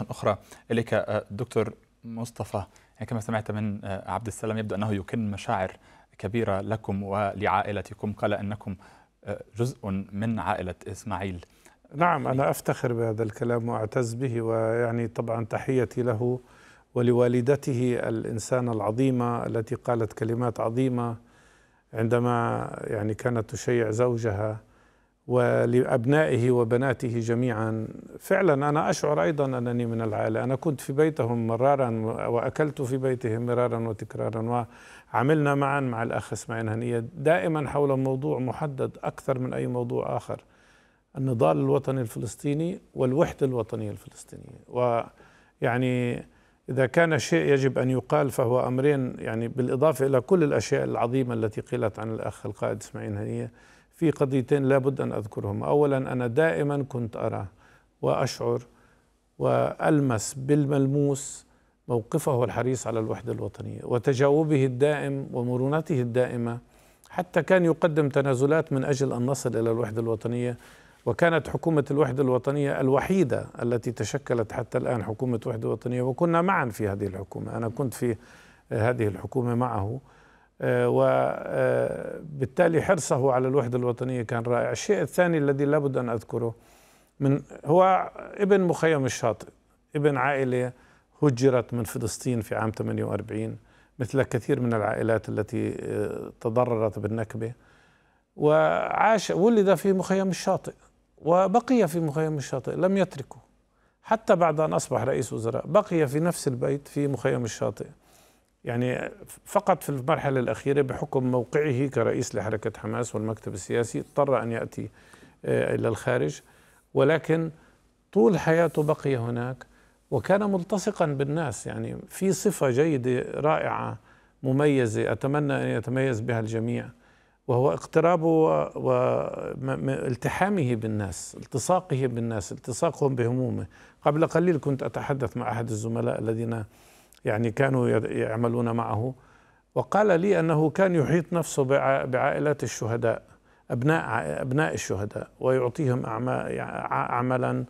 أخرى إليك آه، دكتور مصطفى يعني كما سمعت من آه، عبد السلام يبدو أنه يكن مشاعر كبيرة لكم ولعائلتكم قال أنكم آه، جزء من عائلة إسماعيل نعم أنا أفتخر بهذا الكلام وأعتز به ويعني طبعا تحيتي له ولوالدته الإنسانة العظيمة التي قالت كلمات عظيمة عندما يعني كانت تشيع زوجها ولأبنائه وبناته جميعا فعلا أنا أشعر أيضا أنني من العائلة أنا كنت في بيتهم مرارا وأكلت في بيتهم مرارا وتكرارا وعملنا معا مع الأخ إسماعيل هنية دائما حول موضوع محدد أكثر من أي موضوع آخر النضال الوطني الفلسطيني والوحدة الوطنية الفلسطينية ويعني إذا كان شيء يجب أن يقال فهو أمرين يعني بالإضافة إلى كل الأشياء العظيمة التي قيلت عن الأخ القائد إسماعيل هنية في قضيتين لابد أن أذكرهما أولا أنا دائما كنت أرى وأشعر وألمس بالملموس موقفه الحريص على الوحدة الوطنية وتجاوبه الدائم ومرونته الدائمة حتى كان يقدم تنازلات من أجل أن نصل إلى الوحدة الوطنية وكانت حكومة الوحدة الوطنية الوحيدة التي تشكلت حتى الآن حكومة وحدة وطنية وكنا معا في هذه الحكومة أنا كنت في هذه الحكومة معه آه، وبالتالي آه، حرصه على الوحدة الوطنية كان رائع الشيء الثاني الذي لابد أن أذكره من هو ابن مخيم الشاطئ ابن عائلة هجرت من فلسطين في عام 48 مثل كثير من العائلات التي آه، تضررت بالنكبة وعاش ولد في مخيم الشاطئ وبقي في مخيم الشاطئ لم يتركه حتى بعد أن أصبح رئيس وزراء بقي في نفس البيت في مخيم الشاطئ يعني فقط في المرحلة الأخيرة بحكم موقعه كرئيس لحركة حماس والمكتب السياسي اضطر أن يأتي آه، إلى الخارج ولكن طول حياته بقي هناك وكان ملتصقا بالناس يعني في صفة جيدة رائعة مميزة أتمنى أن يتميز بها الجميع وهو اقترابه والتحامه بالناس التصاقه بالناس التصاقهم بهمومه قبل قليل كنت أتحدث مع أحد الزملاء الذين يعني كانوا يعملون معه وقال لي أنه كان يحيط نفسه بعائلات الشهداء أبناء أبناء الشهداء ويعطيهم عملا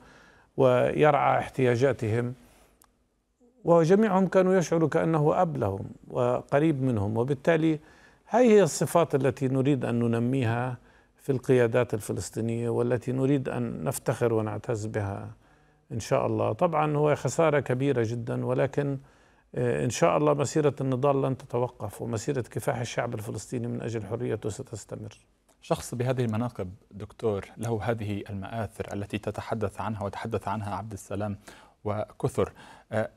ويرعى احتياجاتهم وجميعهم كانوا يشعروا كأنه أب لهم وقريب منهم وبالتالي هاي هي الصفات التي نريد أن ننميها في القيادات الفلسطينية والتي نريد أن نفتخر ونعتز بها إن شاء الله طبعا هو خسارة كبيرة جدا ولكن آه، إن شاء الله مسيرة النضال لن تتوقف ومسيرة كفاح الشعب الفلسطيني من أجل حريته ستستمر شخص بهذه المناقب دكتور له هذه المآثر التي تتحدث عنها وتحدث عنها عبد السلام وكثر آه،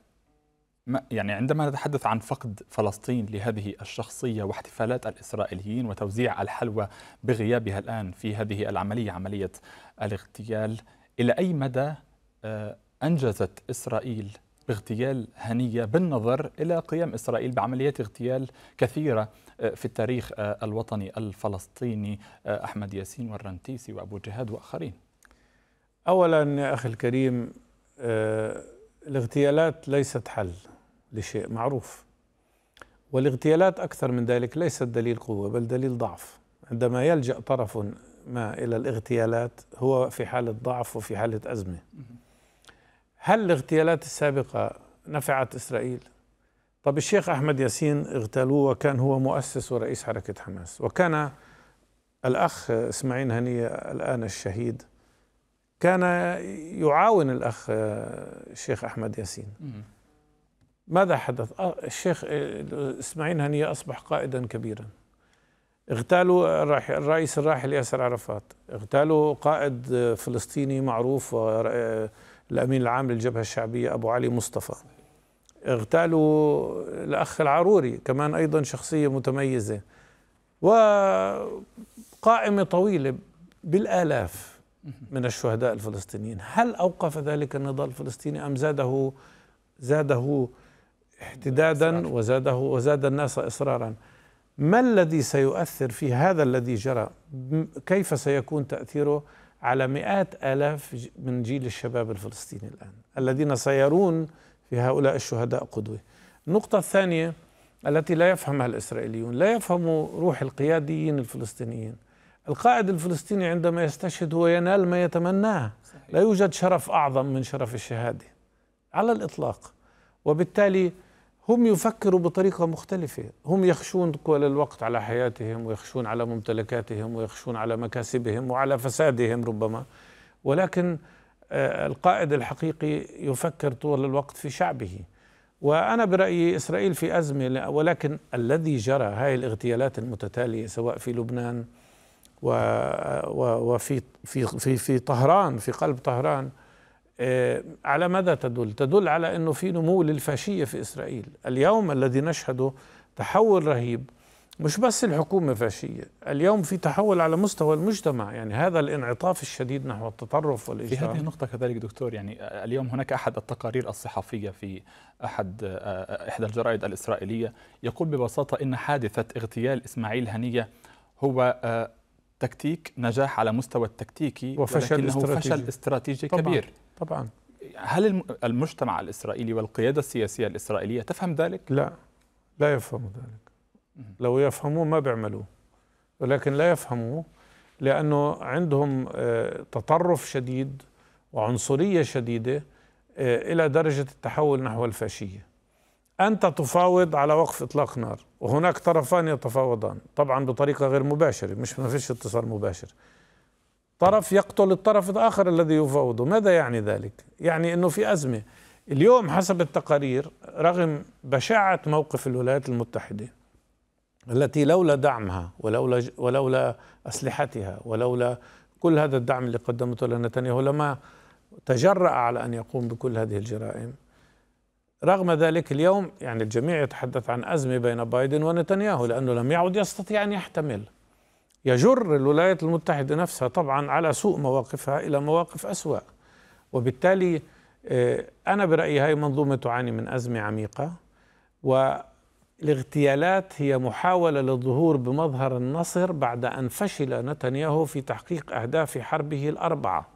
يعني عندما نتحدث عن فقد فلسطين لهذه الشخصية واحتفالات الإسرائيليين وتوزيع الحلوى بغيابها الآن في هذه العملية عملية الاغتيال إلى أي مدى آه، أنجزت إسرائيل باغتيال هنية بالنظر إلى قيام إسرائيل بعمليات اغتيال كثيرة آه، في التاريخ آه، الوطني الفلسطيني آه، أحمد ياسين والرنتيسي وأبو جهاد وآخرين أولا يا أخي الكريم الاغتيالات ليست حل لشيء معروف والاغتيالات أكثر من ذلك ليست دليل قوة بل دليل ضعف عندما يلجأ طرف ما إلى الاغتيالات هو في حالة ضعف وفي حالة أزمة هل الاغتيالات السابقة نفعت إسرائيل؟ طب الشيخ أحمد ياسين اغتالوه وكان هو مؤسس ورئيس حركة حماس وكان الأخ إسماعيل هنية الآن الشهيد كان يعاون الأخ الشيخ أحمد ياسين ماذا حدث؟ الشيخ إسماعيل هنية أصبح قائدا كبيرا اغتالوا الرئيس الراحل ياسر عرفات اغتالوا قائد فلسطيني معروف الأمين العام للجبهة الشعبية أبو علي مصطفى اغتالوا الأخ العروري كمان أيضا شخصية متميزة وقائمة طويلة بالآلاف من الشهداء الفلسطينيين هل أوقف ذلك النضال الفلسطيني أم زاده زاده احتدادا وزاده وزاد الناس إصرارا ما الذي سيؤثر في هذا الذي جرى كيف سيكون تأثيره على مئات آلاف من جيل الشباب الفلسطيني الآن الذين سيرون في هؤلاء الشهداء قدوة النقطة الثانية التي لا يفهمها الإسرائيليون لا يفهموا روح القياديين الفلسطينيين القائد الفلسطيني عندما يستشهد هو ينال ما يتمناه صحيح. لا يوجد شرف أعظم من شرف الشهادة على الإطلاق وبالتالي هم يفكروا بطريقة مختلفة هم يخشون طوال الوقت على حياتهم ويخشون على ممتلكاتهم ويخشون على مكاسبهم وعلى فسادهم ربما ولكن آه، القائد الحقيقي يفكر طول الوقت في شعبه وأنا برأيي إسرائيل في أزمة ولكن الذي جرى هاي الاغتيالات المتتالية سواء في لبنان آه، وفي في في في طهران في قلب طهران آه، على ماذا تدل؟ تدل على انه في نمو للفاشيه في اسرائيل، اليوم الذي نشهده تحول رهيب مش بس الحكومه فاشيه، اليوم في تحول على مستوى المجتمع، يعني هذا الانعطاف الشديد نحو التطرف والإجرام في هذه النقطة كذلك دكتور يعني اليوم هناك أحد التقارير الصحفية في أحد آه، إحدى الجرائد الإسرائيلية يقول ببساطة إن حادثة اغتيال إسماعيل هنية هو آه، تكتيك نجاح على مستوى التكتيكي وفشل ولكنه استراتيجي. فشل استراتيجي طبعاً كبير طبعا هل المجتمع الإسرائيلي والقيادة السياسية الإسرائيلية تفهم ذلك؟ لا لا يفهم ذلك لو يفهموه ما بيعملوه ولكن لا يفهموه لأنه عندهم آه، تطرف شديد وعنصرية شديدة آه، إلى درجة التحول نحو الفاشية أنت تفاوض على وقف إطلاق نار وهناك طرفان يتفاوضان طبعا بطريقة غير مباشرة مش ما فيش اتصال مباشر طرف يقتل الطرف الآخر الذي يفاوضه ماذا يعني ذلك؟ يعني أنه في أزمة اليوم حسب التقارير رغم بشاعة موقف الولايات المتحدة التي لولا دعمها ولولا ولولا أسلحتها ولولا كل هذا الدعم اللي قدمته لنتنياهو لما تجرأ على أن يقوم بكل هذه الجرائم رغم ذلك اليوم يعني الجميع يتحدث عن أزمة بين بايدن ونتنياهو لأنه لم يعد يستطيع أن يحتمل يجر الولايات المتحدة نفسها طبعا على سوء مواقفها إلى مواقف أسوأ وبالتالي آه، أنا برأيي هاي منظومة تعاني من أزمة عميقة والاغتيالات هي محاولة للظهور بمظهر النصر بعد أن فشل نتنياهو في تحقيق أهداف حربه الأربعة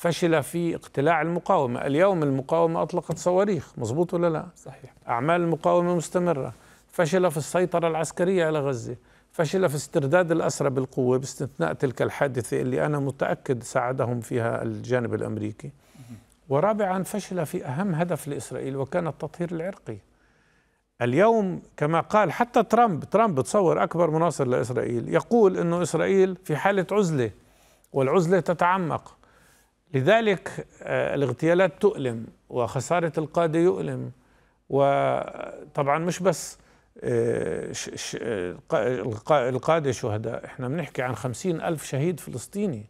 فشل في اقتلاع المقاومة اليوم المقاومة أطلقت صواريخ مظبوط ولا لا صحيح أعمال المقاومة مستمرة فشل في السيطرة العسكرية على غزة فشل في استرداد الأسرى بالقوة باستثناء تلك الحادثة اللي أنا متأكد ساعدهم فيها الجانب الأمريكي ورابعا فشل في أهم هدف لإسرائيل وكان التطهير العرقي اليوم كما قال حتى ترامب ترامب تصور أكبر مناصر لإسرائيل يقول أنه إسرائيل في حالة عزلة والعزلة تتعمق لذلك آه، الاغتيالات تؤلم وخسارة القادة يؤلم وطبعا مش بس آه، القادة شهداء احنا بنحكي عن خمسين ألف شهيد فلسطيني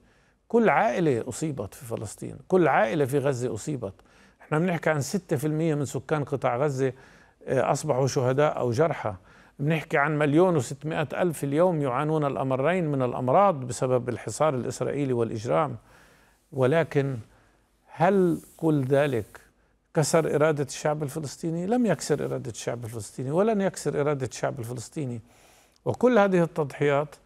كل عائلة أصيبت في فلسطين كل عائلة في غزة أصيبت احنا بنحكي عن ستة في المية من سكان قطاع غزة آه، أصبحوا شهداء أو جرحى بنحكي عن مليون وستمائة ألف اليوم يعانون الأمرين من الأمراض بسبب الحصار الإسرائيلي والإجرام ولكن هل كل ذلك كسر إرادة الشعب الفلسطيني؟ لم يكسر إرادة الشعب الفلسطيني ولن يكسر إرادة الشعب الفلسطيني وكل هذه التضحيات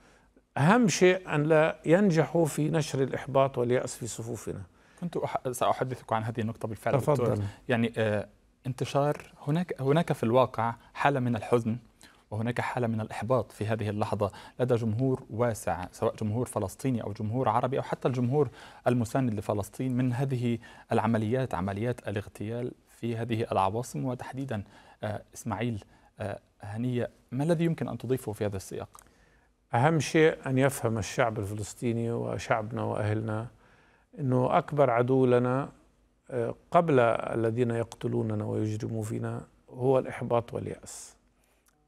أهم شيء أن لا ينجحوا في نشر الإحباط واليأس في صفوفنا كنت سأحدثك عن هذه النقطة بالفعل تفضل. دكتور. يعني آه انتشار هناك هناك في الواقع حالة من الحزن وهناك حالة من الإحباط في هذه اللحظة لدى جمهور واسع سواء جمهور فلسطيني أو جمهور عربي أو حتى الجمهور المساند لفلسطين من هذه العمليات عمليات الاغتيال في هذه العواصم وتحديدا آه، إسماعيل آه، هنية ما الذي يمكن أن تضيفه في هذا السياق؟ أهم شيء أن يفهم الشعب الفلسطيني وشعبنا وأهلنا أنه أكبر عدو لنا آه، قبل الذين يقتلوننا ويجرموا فينا هو الإحباط واليأس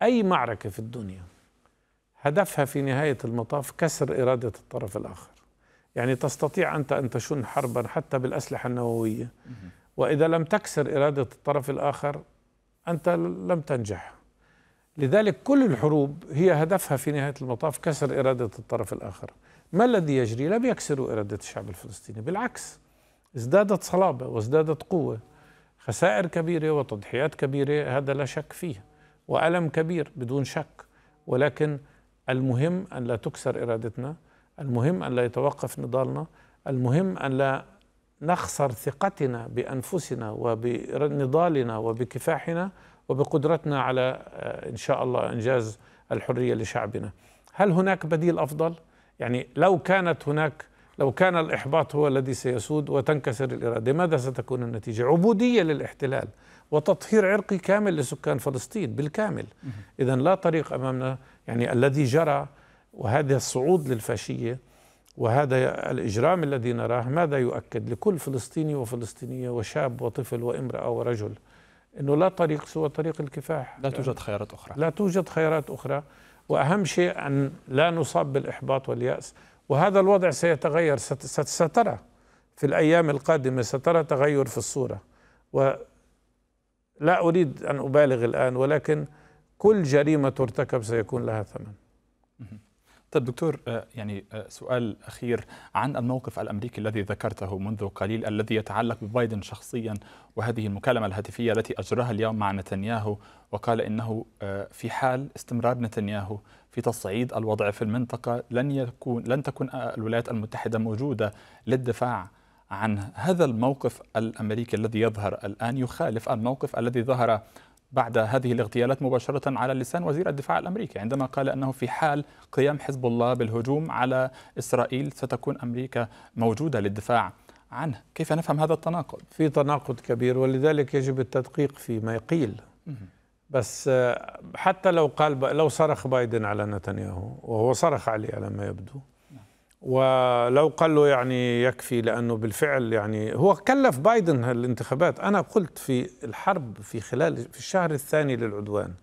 أي معركة في الدنيا هدفها في نهاية المطاف كسر إرادة الطرف الآخر يعني تستطيع أنت أن تشن حربا حتى بالأسلحة النووية وإذا لم تكسر إرادة الطرف الآخر أنت لم تنجح لذلك كل الحروب هي هدفها في نهاية المطاف كسر إرادة الطرف الآخر ما الذي يجري؟ لم يكسروا إرادة الشعب الفلسطيني بالعكس ازدادت صلابة وازدادت قوة خسائر كبيرة وتضحيات كبيرة هذا لا شك فيه وألم كبير بدون شك ولكن المهم أن لا تكسر إرادتنا المهم أن لا يتوقف نضالنا المهم أن لا نخسر ثقتنا بأنفسنا وبنضالنا وبكفاحنا وبقدرتنا على آه، إن شاء الله إنجاز الحرية لشعبنا هل هناك بديل أفضل؟ يعني لو كانت هناك لو كان الإحباط هو الذي سيسود وتنكسر الإرادة ماذا ستكون النتيجة عبودية للاحتلال وتطهير عرقي كامل لسكان فلسطين بالكامل إذا لا طريق أمامنا يعني الذي جرى وهذا الصعود للفاشية وهذا الإجرام الذي نراه ماذا يؤكد لكل فلسطيني وفلسطينية وشاب وطفل وامرأة ورجل أنه لا طريق سوى طريق الكفاح لا توجد خيارات أخرى لا توجد خيارات أخرى وأهم شيء أن لا نصاب بالإحباط واليأس وهذا الوضع سيتغير سترى في الأيام القادمة سترى تغير في الصورة ولا أريد أن أبالغ الآن ولكن كل جريمة ترتكب سيكون لها ثمن طيب دكتور آه، يعني آه، سؤال أخير عن الموقف الأمريكي الذي ذكرته منذ قليل الذي يتعلق ببايدن شخصيا وهذه المكالمة الهاتفية التي أجراها اليوم مع نتنياهو وقال إنه آه، في حال استمرار نتنياهو في تصعيد الوضع في المنطقة لن يكون لن تكون الولايات المتحدة موجودة للدفاع عن هذا الموقف الأمريكي الذي يظهر الآن يخالف الموقف الذي ظهر بعد هذه الاغتيالات مباشرة على لسان وزير الدفاع الأمريكي عندما قال أنه في حال قيام حزب الله بالهجوم على إسرائيل ستكون أمريكا موجودة للدفاع عنه كيف نفهم هذا التناقض؟ في تناقض كبير ولذلك يجب التدقيق فيما يقيل بس آه، حتى لو قال لو صرخ بايدن على نتنياهو وهو صرخ عليه على ما يبدو ولو قال له يعني يكفي لانه بالفعل يعني هو كلف بايدن الانتخابات انا قلت في الحرب في خلال في الشهر الثاني للعدوان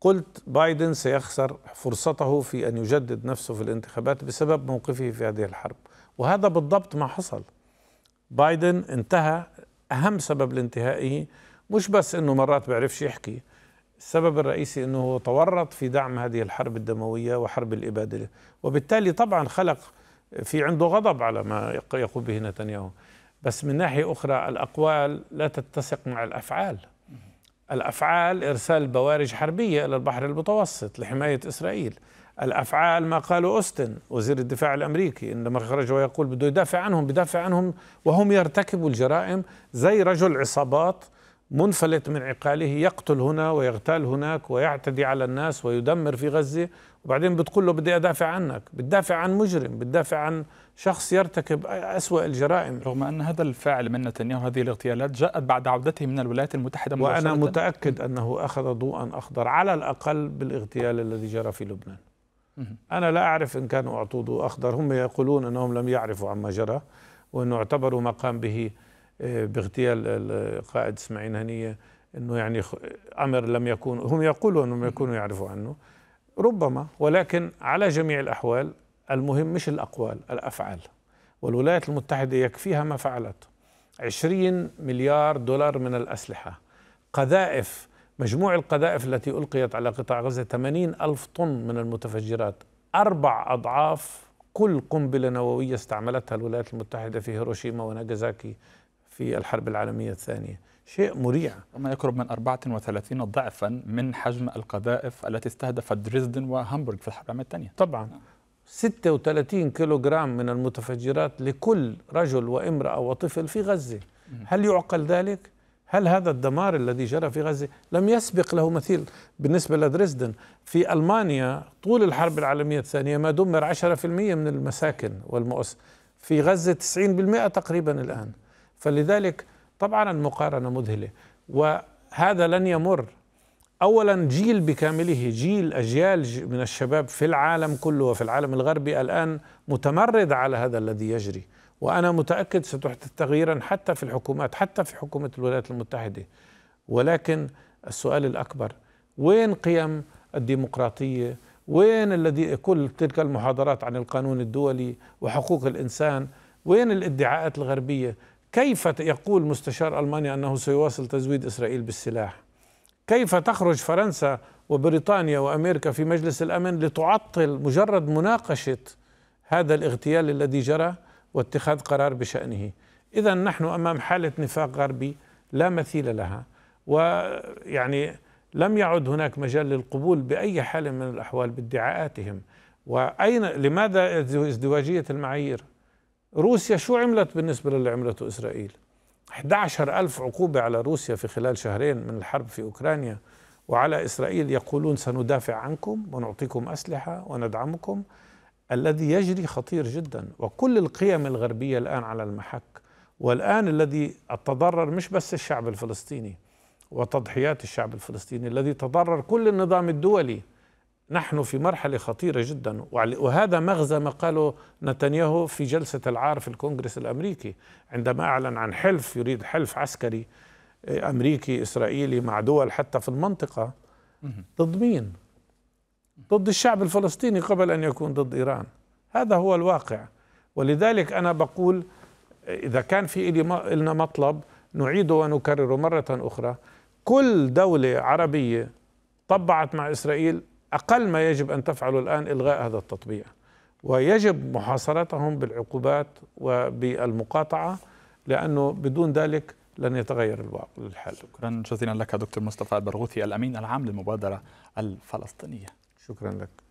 قلت بايدن سيخسر فرصته في ان يجدد نفسه في الانتخابات بسبب موقفه في هذه الحرب وهذا بالضبط ما حصل بايدن انتهى اهم سبب لانتهائه مش بس انه مرات بيعرفش يحكي السبب الرئيسي أنه تورط في دعم هذه الحرب الدموية وحرب الإبادة وبالتالي طبعا خلق في عنده غضب على ما يقوم به نتنياهو بس من ناحية أخرى الأقوال لا تتسق مع الأفعال الأفعال إرسال بوارج حربية إلى البحر المتوسط لحماية إسرائيل الأفعال ما قاله أوستن وزير الدفاع الأمريكي عندما خرج ويقول بده يدافع عنهم بدافع عنهم وهم يرتكبوا الجرائم زي رجل عصابات منفلت من عقاله يقتل هنا ويغتال هناك ويعتدي على الناس ويدمر في غزة وبعدين بتقول له بدي أدافع عنك بتدافع عن مجرم بتدافع عن شخص يرتكب أسوأ الجرائم رغم أن هذا الفعل من نتنياهو هذه الاغتيالات جاءت بعد عودته من الولايات المتحدة وأنا متأكد أنه أخذ ضوءا أخضر على الأقل بالاغتيال الذي جرى في لبنان أنا لا أعرف إن كانوا أعطوا ضوء أخضر هم يقولون أنهم لم يعرفوا عما جرى وأنه اعتبروا ما قام به باغتيال القائد اسماعيل هنيه انه يعني امر لم يكون هم يقولوا انهم يكونوا يعرفوا عنه ربما ولكن على جميع الاحوال المهم مش الاقوال الافعال والولايات المتحده يكفيها ما فعلت 20 مليار دولار من الاسلحه قذائف مجموع القذائف التي القيت على قطاع غزه 80 الف طن من المتفجرات اربع اضعاف كل قنبله نوويه استعملتها الولايات المتحده في هيروشيما وناجازاكي في الحرب العالمية الثانية شيء مريع ما يقرب من 34 ضعفا من حجم القذائف التي استهدفت دريسدن وهامبورغ في الحرب العالمية الثانية طبعا 36 نعم. كيلوغرام من المتفجرات لكل رجل وامرأة وطفل في غزة هل يعقل ذلك؟ هل هذا الدمار الذي جرى في غزة لم يسبق له مثيل بالنسبة لدريسدن في ألمانيا طول الحرب العالمية الثانية ما دمر 10% من المساكن والمؤس في غزة 90% تقريبا الآن فلذلك طبعا المقارنة مذهلة وهذا لن يمر اولا جيل بكامله جيل اجيال من الشباب في العالم كله وفي العالم الغربي الان متمرد على هذا الذي يجري وانا متاكد ستحدث تغييرا حتى في الحكومات حتى في حكومه الولايات المتحده ولكن السؤال الاكبر وين قيم الديمقراطيه وين الذي كل تلك المحاضرات عن القانون الدولي وحقوق الانسان وين الادعاءات الغربيه كيف يقول مستشار المانيا انه سيواصل تزويد اسرائيل بالسلاح؟ كيف تخرج فرنسا وبريطانيا وامريكا في مجلس الامن لتعطل مجرد مناقشه هذا الاغتيال الذي جرى واتخاذ قرار بشانه؟ اذا نحن امام حاله نفاق غربي لا مثيل لها ويعني لم يعد هناك مجال للقبول باي حال من الاحوال بادعاءاتهم واين لماذا ازدواجيه المعايير؟ روسيا شو عملت بالنسبة للي عملته إسرائيل 11 ألف عقوبة على روسيا في خلال شهرين من الحرب في أوكرانيا وعلى إسرائيل يقولون سندافع عنكم ونعطيكم أسلحة وندعمكم الذي يجري خطير جدا وكل القيم الغربية الآن على المحك والآن الذي التضرر مش بس الشعب الفلسطيني وتضحيات الشعب الفلسطيني الذي تضرر كل النظام الدولي نحن في مرحلة خطيرة جدا وهذا مغزى ما قاله نتنياهو في جلسة العار في الكونغرس الأمريكي عندما أعلن عن حلف يريد حلف عسكري آه، أمريكي إسرائيلي مع دول حتى في المنطقة ضد مين؟ ضد الشعب الفلسطيني قبل أن يكون ضد إيران هذا هو الواقع ولذلك أنا بقول إذا كان في لنا مطلب نعيده ونكرره مرة أخرى كل دولة عربية طبعت مع إسرائيل أقل ما يجب أن تفعله الآن إلغاء هذا التطبيع ويجب محاصرتهم بالعقوبات وبالمقاطعة لأنه بدون ذلك لن يتغير الواقع الحال شكرا جزيلا لك دكتور مصطفى البرغوثي الأمين العام للمبادرة الفلسطينية شكرا لك